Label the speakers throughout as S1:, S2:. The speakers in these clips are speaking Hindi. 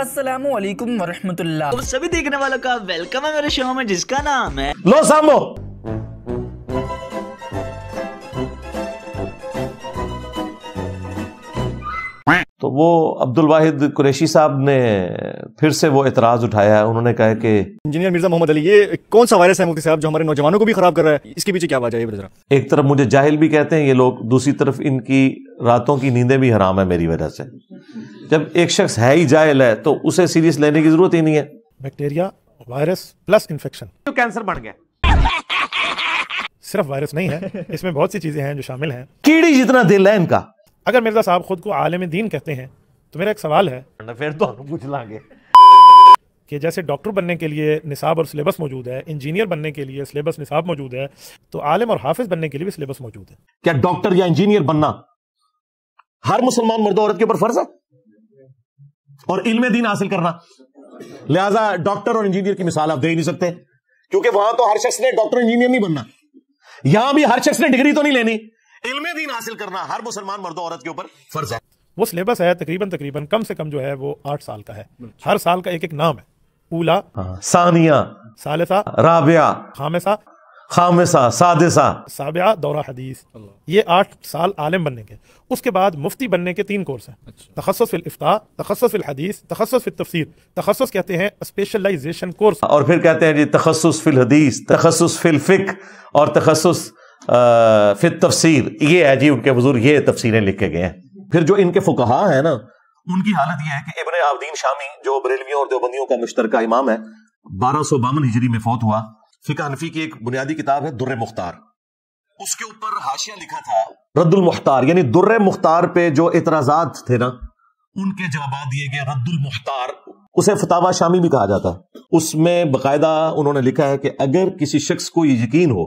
S1: अस्सलाम वालेकुम वरहमतुल्लाह सभी देखने वालों का वेलकम है मेरे शो में जिसका नाम है लो
S2: सामो तो वो अब्दुल वाहिद कुरैशी साहब ने फिर से वो इतराज उठाया है उन्होंने कहा कि
S1: इंजीनियर मिर्जा मोहम्मद अली ये कौन सा वायरस है मुफ्ती साहब जो हमारे नौजवानों को भी खराब कर रहा है इसके पीछे क्या वजह है
S2: एक तरफ मुझे जाहिल भी कहते हैं ये लोग दूसरी तरफ इनकी रातों की नींदें भी हराम है मेरी वजह से जब एक शख्स है ही जायल है
S1: तो उसे सीरियस लेने की जरूरत ही नहीं है बैक्टीरिया वायरस प्लस इन्फेक्शन तो कैंसर बढ़ गया सिर्फ वायरस नहीं है इसमें बहुत सी चीजें हैं जो शामिल हैं
S2: कीड़ी जितना दिल है इनका
S1: अगर मिर्जा साहब खुद को आलम दीन कहते हैं तो मेरा एक सवाल है फिर तो पूछ लांगे कि जैसे डॉक्टर बनने के लिए निसाब और सिलेबस मौजूद है इंजीनियर बनने के लिए सिलेबस निसाब मौजूद है तो आलम और हाफिज बनने के लिए भी सिलेबस मौजूद है
S2: क्या डॉक्टर या इंजीनियर बनना हर मुसलमान मर्द औरत के ऊपर फर्ज है और इल्म दिन हासिल करना लिहाजा डॉक्टर और इंजीनियर की मिसाल आप दे नहीं सकते क्योंकि वहां तो हर
S1: शख्स ने डॉक्टर इंजीनियर नहीं बनना यहां भी हर शख्स ने डिग्री तो नहीं लेनी
S2: इल्म दीन हासिल करना हर मुसलमान मर्द औरत के ऊपर
S1: फर्ज है वो सिलेबस है तकरीबन तकरीबन कम से कम जो है वो आठ साल का है हर साल का एक एक नाम है उला हाँ, सानिया सालिसा
S2: राबिया खामिसा खामिसा सादिसा
S1: साबिया दौरा हदीस ये आठ साल आलम बनने के उसके बाद मुफ्ती बनने के तीन कोर्स हैं अच्छा। फिल इफ्ता तखसस फिल हदीस तखसस फिल तफसीर तखसस कहते हैं स्पेशलाइजेशन कोर्स और फिर कहते
S2: हैं जी तखसस फिल हदीस तखसस फिल फिक और तखसस फिल तफसीर ये है जी उनके बुजुर्ग ये तफसीरें लिखे गए हैं फिर जो इनके फुकहा है ना उनकी हालत यह है कि इबन आबदीन शामी जो बरेलवियों और देवबंदियों का मुश्तरका इमाम है बारह सौ बावन हिजरी में फौत हुआ फिका हनफी की एक बुनियादी किताब है दुर्र मुख्तार उसके ऊपर हाशिया लिखा था रद्दुल मुख्तार यानी दुर्र मुख्तार पे जो एतराजात थे ना उनके जवाब दिए गए रद्दुल मुख्तार उसे फतावा शामी भी कहा जाता है उसमें बाकायदा उन्होंने लिखा है कि अगर किसी शख्स को ये यकीन हो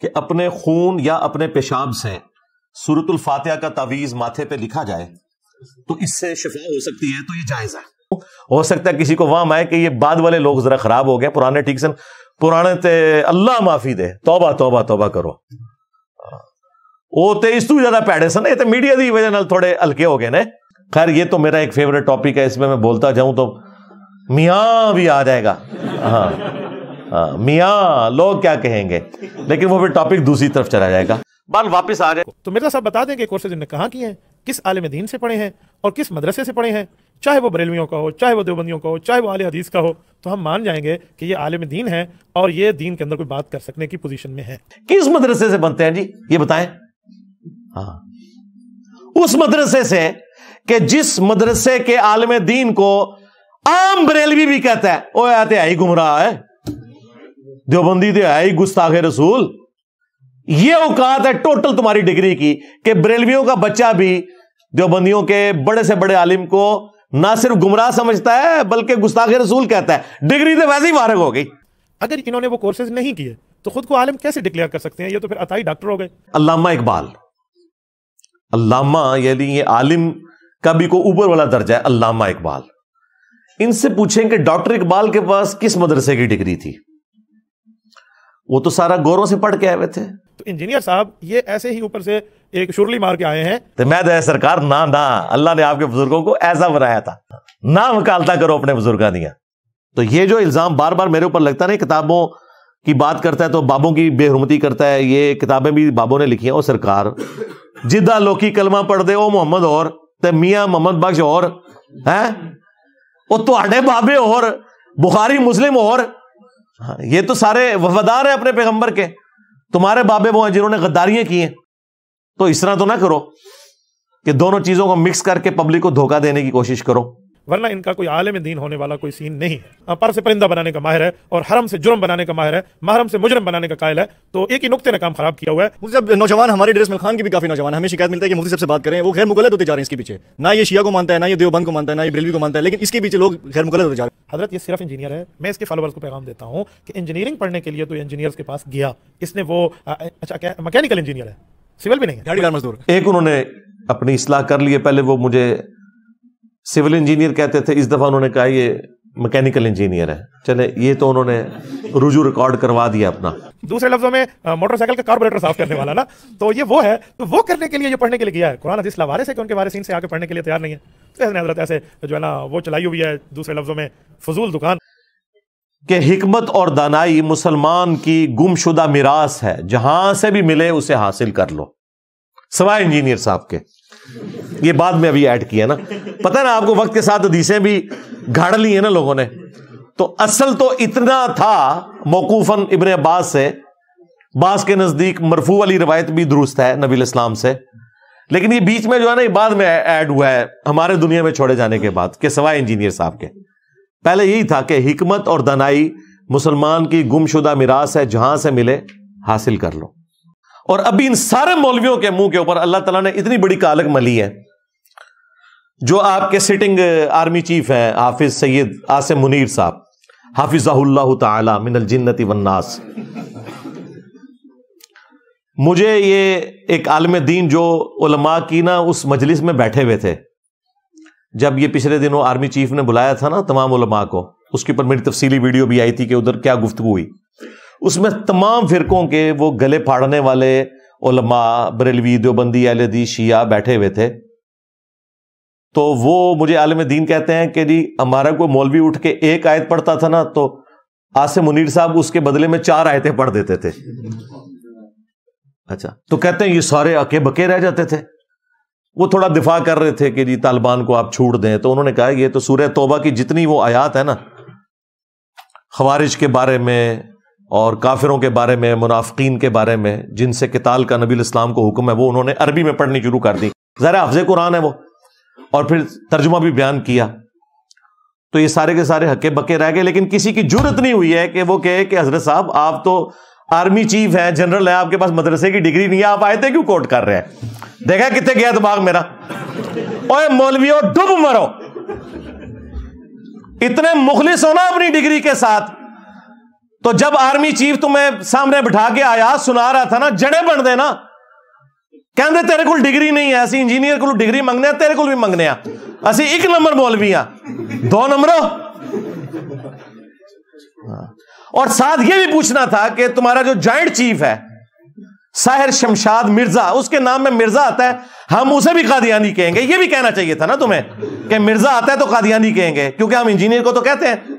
S2: कि अपने खून या अपने पेशाब से सूरतुल फातिहा का तावीज माथे पे लिखा जाए तो इससे शफा हो सकती है तो ये जायजा है हो सकता है किसी को वहां आए कि ये बाद वाले लोग जरा खराब हो गए पुराने ठीक से पुराने ते अल्लाह माफी दे तौबा तौबा तौबा करो वो तो इस तू ज्यादा पैड़े सन ये तो मीडिया की वजह थोड़े हल्के हो गए ਗਏ खैर ये तो मेरा एक फेवरेट टॉपिक है इसमें मैं बोलता जाऊं तो मिया भी आ जाएगा हाँ हाँ मियाँ लोग क्या कहेंगे लेकिन वो फिर टॉपिक दूसरी तरफ चला जाएगा
S1: बाल वापस आ जाए तो मेरा साहब बता दें कि कोर्सेज ने कहाँ किए हैं किस आलम दीन से पढ़े हैं और किस मदरसे से पढ़े हैं चाहे वो बरेलवियों का हो चाहे वो देवबंदियों का हो चाहे वो आल हदीस का हो तो हम मान जाएंगे कि ये आलिम दीन है और ये दीन के अंदर कोई बात कर सकने की पोजीशन में है किस मदरसे से बनते हैं जी ये बताएं
S2: हाँ उस मदरसे से कि जिस मदरसे के आलम दीन को आम बरेलवी भी कहता है वो आते आई गुमराह है देवबंदी तो आई गुस्ताखे रसूल ये औकात है टोटल तुम्हारी डिग्री की कि बरेलवियों का बच्चा भी देवबंदियों के बड़े से बड़े आलिम को ना सिर्फ
S1: गुमराह समझता है बल्कि गुस्ताखे रसूल कहता है डिग्री तो वैसे ही वारक हो गई अगर इन्होंने वो कोर्सेज नहीं किए तो खुद को आलम कैसे डिक्लेयर कर सकते हैं ये तो फिर अताई डॉक्टर हो गए अल्लामा इकबाल
S2: अलामा यानी ये आलिम का भी को ऊपर वाला दर्जा है अलामा इकबाल इनसे पूछें कि डॉक्टर इकबाल के पास किस मदरसे की डिग्री थी वो तो सारा गोरों से पढ़ के आए हुए थे
S1: तो इंजीनियर साहब ये ऐसे ही ऊपर से
S2: एक शुरली मार के आए हैं तो मैं तो सरकार ना ना अल्लाह ने आपके बुजुर्गों को ऐसा बनाया था ना वकालता करो अपने बुजुर्ग दिया तो ये जो इल्जाम बार बार मेरे ऊपर लगता ना किताबों की बात करता है तो बाबों की बेहरमती करता है ये किताबें भी बाबों ने लिखी है और सरकार जिदा लोकी कलमा पढ़ते हो मोहम्मद और ते मियाँ मोहम्मद बख्श और है और बाबे और बुखारी मुस्लिम और हाँ, ये तो सारे वफादार हैं अपने पैगंबर के तुम्हारे बाबे वो हैं जिन्होंने गद्दारियां की हैं तो इस तरह तो ना करो कि दोनों चीजों को मिक्स करके पब्लिक को धोखा देने की कोशिश करो
S1: वरना इनका कोई आलम दीन होने वाला कोई सीन नहीं है पर से परिंदा बनाने का माहिर है और हरम से जुर्म बनाने का माहिर है महरम से मुजरम बनाने का कायल है तो एक ही नुकते ने काम खराब किया हुआ है जब नौजवान हमारे ड्रेस में खान की भी काफी नौजवान हमें शिकायत मिलता है कि मुझे सबसे बात करें वो खैर मुगलत होते जा रहे हैं इसके पीछे ना ये शिया को मानता है ना ये देवबंद को मानता है ना ये ब्रेलवी को मानता है लेकिन इसके पीछे लोग खैर मुगलत होते जा रहे हैं हजरत ये सिर्फ इंजीनियर है मैं इसके फॉलोअर्स को पैगाम देता हूँ कि इंजीनियरिंग पढ़ने के लिए तो इंजीनियर के पास गया इसने वो अच्छा क्या मैकेनिकल इंजीनियर है सिविल भी नहीं है मजदूर
S2: एक उन्होंने अपनी इसलाह कर लिए पहले वो मुझे सिविल इंजीनियर कहते थे इस दफा उन्होंने कहा ये मैकेनिकल इंजीनियर है चले ये तो उन्होंने रुजू रिकॉर्ड करवा दिया अपना
S1: दूसरे लफ्जों में मोटरसाइकिल का कार्बोरेटर साफ करने वाला ना तो ये वो है तो वो करने के लिए ये पढ़ने के लिए गया है कुरान हदीस लवारिस है कि उनके वारिसीन से आगे पढ़ने के लिए तैयार नहीं है ऐसे तो हजरत ऐसे जो है ना वो चलाई हुई है दूसरे लफ्जों में फजूल दुकान
S2: के हिकमत और दानाई मुसलमान की गुमशुदा मिरास है जहां से भी मिले उसे हासिल कर लो सवाए इंजीनियर साहब के ये बाद में अभी ऐड किया ना पता है ना आपको वक्त के साथ हदीसें भी घाड़ ली है ना लोगों ने तो असल तो इतना था मौकूफन इबन अब्बास से बास के नजदीक मरफू वाली रिवायत भी दुरुस्त है नबील इस्लाम से लेकिन ये बीच में जो है ना बाद में ऐड हुआ है हमारे दुनिया में छोड़े जाने के बाद के सवाए इंजीनियर साहब के पहले यही था कि हिकमत और दनाई मुसलमान की गुमशुदा मिरास है जहां से मिले हासिल कर लो और अभी इन सारे मौलवियों के मुंह के ऊपर अल्लाह तला ने इतनी बड़ी कालक मली है जो आपके सिटिंग आर्मी चीफ हैं हाफिज सैयद आसिम मुनीर साहब हाफिजाउल्ला मिनल जिन्नति वन्नास मुझे ये एक आलम दीन जो उलमा की ना उस मजलिस में बैठे हुए थे जब ये पिछले दिनों आर्मी चीफ ने बुलाया था ना तमाम उलमा को उसके ऊपर मेरी तफसीली वीडियो भी आई थी कि उधर क्या गुफ्तु हुई उसमें तमाम फिरकों के वो गले फाड़ने वाले उलमा बरेलवी देवबंदी अलदी शिया बैठे हुए थे तो वो मुझे आलम दीन कहते हैं कि जी हमारा कोई मौलवी उठ के एक आयत पढ़ता था ना तो आसिम मुनीर साहब उसके बदले में चार आयतें पढ़ देते थे अच्छा तो कहते हैं ये सारे अके बके रह जाते थे वो थोड़ा दिफा कर रहे थे कि जी तालिबान को आप छूट दें तो उन्होंने कहा ये तो सूर्य तोबा की जितनी वो आयात है ना खबारिश के बारे में और काफिरों के बारे में मुनाफिकीन के बारे में जिनसे किताल का नबी इस्लाम को हुक्म है वो उन्होंने अरबी में पढ़नी शुरू कर दी ज़रा हफ्ज़ कुरान है वो और फिर तर्जुमा भी बयान किया तो ये सारे के सारे हके बक्के रह गए लेकिन किसी की जरूरत नहीं हुई है कि वो कहे कि हजरत साहब आप तो आर्मी चीफ है जनरल है आपके पास मदरसे की डिग्री नहीं है आप आए थे क्यों कोर्ट कर रहे हैं देखा कितने गया दिमाग मेरा ओए मौलवियों डुब मरो इतने मुखलिस होना अपनी डिग्री के साथ तो जब आर्मी चीफ तुम्हें सामने बिठा के आया सुना रहा था ना जड़े बन देना कहते ਤੇਰੇ तेरे को डिग्री नहीं है इंजीनियर को डिग्री मंगने है, तेरे को भी मंगने ਆ एक नंबर बोल भी हाँ दो नंबर और साथ ये भी पूछना था कि तुम्हारा जो जॉइंट चीफ है साहिर शमशाद मिर्जा उसके नाम में मिर्जा आता है हम उसे भी कादियानी कहेंगे यह भी कहना चाहिए था ना तुम्हें कि मिर्जा आता है तो कादियानी कहेंगे क्योंकि हम इंजीनियर को तो कहते हैं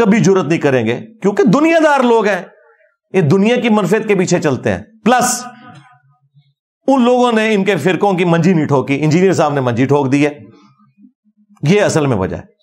S2: कभी जरूरत नहीं करेंगे क्योंकि दुनियादार लोग हैं ये दुनिया की मनफियत के पीछे चलते हैं प्लस उन लोगों ने इनके फिरकों की मंजी नहीं ठोकी इंजीनियर साहब ने मंजी ठोक दी है यह असल में वजह है